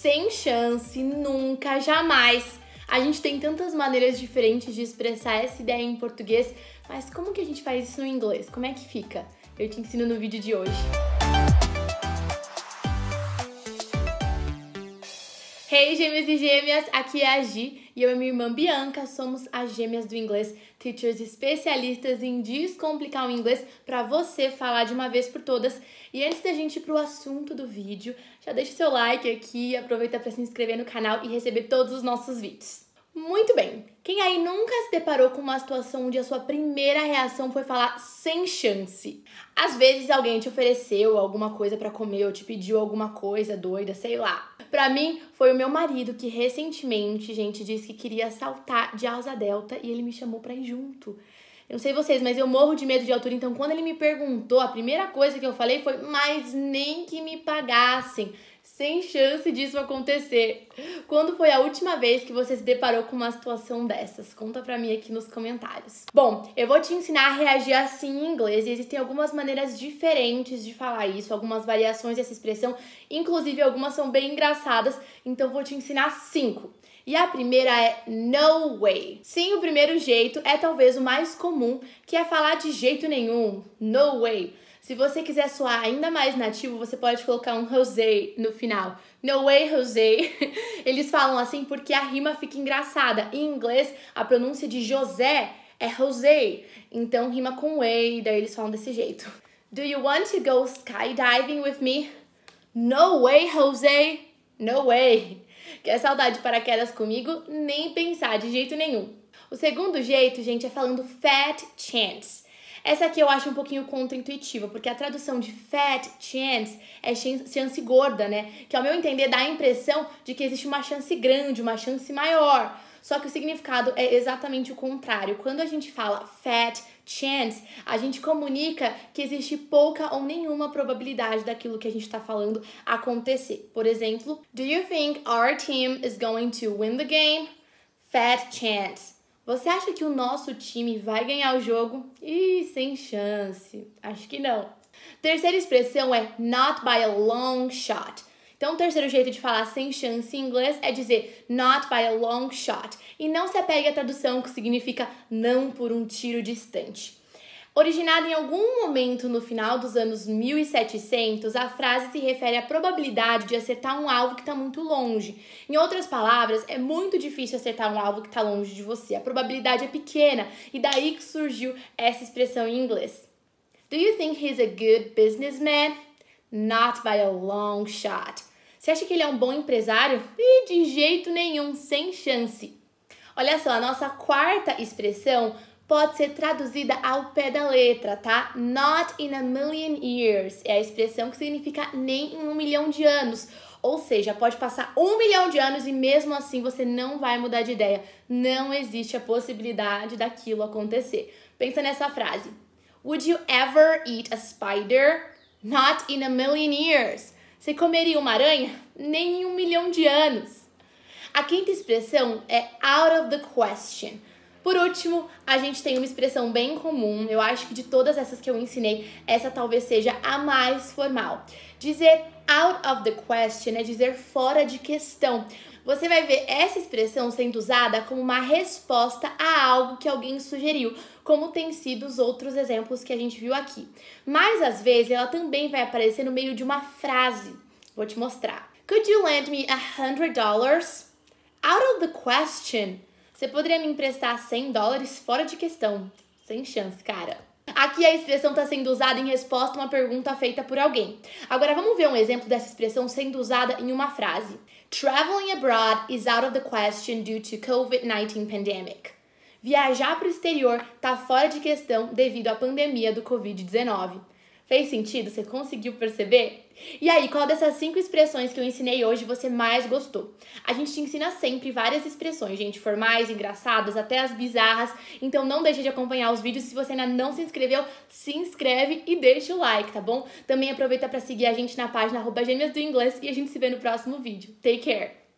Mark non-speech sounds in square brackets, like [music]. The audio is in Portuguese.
sem chance, nunca, jamais. A gente tem tantas maneiras diferentes de expressar essa ideia em português, mas como que a gente faz isso no inglês? Como é que fica? Eu te ensino no vídeo de hoje. aí, gêmeos e gêmeas, aqui é a Gi e eu e minha irmã Bianca somos as gêmeas do inglês, teachers especialistas em descomplicar o inglês para você falar de uma vez por todas. E antes da gente ir pro assunto do vídeo, já deixa seu like aqui, aproveita para se inscrever no canal e receber todos os nossos vídeos. Muito bem, quem aí nunca se deparou com uma situação onde a sua primeira reação foi falar sem chance? Às vezes alguém te ofereceu alguma coisa para comer ou te pediu alguma coisa doida, sei lá. Para mim, foi o meu marido que recentemente, gente, disse que queria saltar de asa delta e ele me chamou para ir junto. Eu não sei vocês, mas eu morro de medo de altura, então quando ele me perguntou, a primeira coisa que eu falei foi: "Mas nem que me pagassem". Sem chance disso acontecer. Quando foi a última vez que você se deparou com uma situação dessas? Conta pra mim aqui nos comentários. Bom, eu vou te ensinar a reagir assim em inglês e existem algumas maneiras diferentes de falar isso, algumas variações dessa expressão, inclusive algumas são bem engraçadas, então vou te ensinar cinco. E a primeira é no way. Sim, o primeiro jeito é talvez o mais comum, que é falar de jeito nenhum, no way. Se você quiser soar ainda mais nativo, você pode colocar um José no final. No way, José. [laughs] Eles falam assim porque a rima fica engraçada. Em inglês, a pronúncia de José é José. Então rima com way, daí eles falam desse jeito. Do you want to go skydiving with me? No way, José. No way. Quer saudade de paraquedas comigo? Nem pensar de jeito nenhum. O segundo jeito, gente, é falando fat chance. Essa aqui eu acho um pouquinho contraintuitiva, porque a tradução de fat chance é chance gorda, né? Que ao meu entender dá a impressão de que existe uma chance grande, uma chance maior. Só que o significado é exatamente o contrário. Quando a gente fala fat chance, a gente comunica que existe pouca ou nenhuma probabilidade daquilo que a gente está falando acontecer. Por exemplo, Do you think our team is going to win the game? Fat chance. Você acha que o nosso time vai ganhar o jogo? Ih, sem chance. Acho que não. Terceira expressão é not by a long shot. Então, o terceiro jeito de falar sem chance em inglês é dizer not by a long shot. E não se apegue à tradução que significa não por um tiro distante. Originada em algum momento no final dos anos 1700, a frase se refere à probabilidade de acertar um alvo que está muito longe. Em outras palavras, é muito difícil acertar um alvo que está longe de você. A probabilidade é pequena e daí que surgiu essa expressão em inglês. Do you think he's a good businessman? Not by a long shot. Você acha que ele é um bom empresário? E de jeito nenhum, sem chance. Olha só, a nossa quarta expressão pode ser traduzida ao pé da letra, tá? Not in a million years é a expressão que significa nem em um milhão de anos. Ou seja, pode passar um milhão de anos e mesmo assim você não vai mudar de ideia. Não existe a possibilidade daquilo acontecer. Pensa nessa frase. Would you ever eat a spider? Not in a million years. Você comeria uma aranha? Nem em um milhão de anos. A quinta expressão é out of the question. Por último, a gente tem uma expressão bem comum, eu acho que de todas essas que eu ensinei, essa talvez seja a mais formal. Dizer out of the question é dizer fora de questão. Você vai ver essa expressão sendo usada como uma resposta a algo que alguém sugeriu, como tem sido os outros exemplos que a gente viu aqui. Mas às vezes ela também vai aparecer no meio de uma frase. Vou te mostrar. Could you lend me a hundred dollars? Out of the question você poderia me emprestar 100 dólares? Fora de questão. Sem chance, cara. Aqui a expressão está sendo usada em resposta a uma pergunta feita por alguém. Agora vamos ver um exemplo dessa expressão sendo usada em uma frase. Traveling abroad is out of the question due to COVID-19 pandemic. Viajar para o exterior está fora de questão devido à pandemia do Covid-19. Fez sentido? Você conseguiu perceber? E aí, qual dessas cinco expressões que eu ensinei hoje você mais gostou? A gente te ensina sempre várias expressões, gente, formais, engraçadas, até as bizarras. Então não deixe de acompanhar os vídeos. Se você ainda não se inscreveu, se inscreve e deixa o like, tá bom? Também aproveita para seguir a gente na página Gêmeas do Inglês e a gente se vê no próximo vídeo. Take care!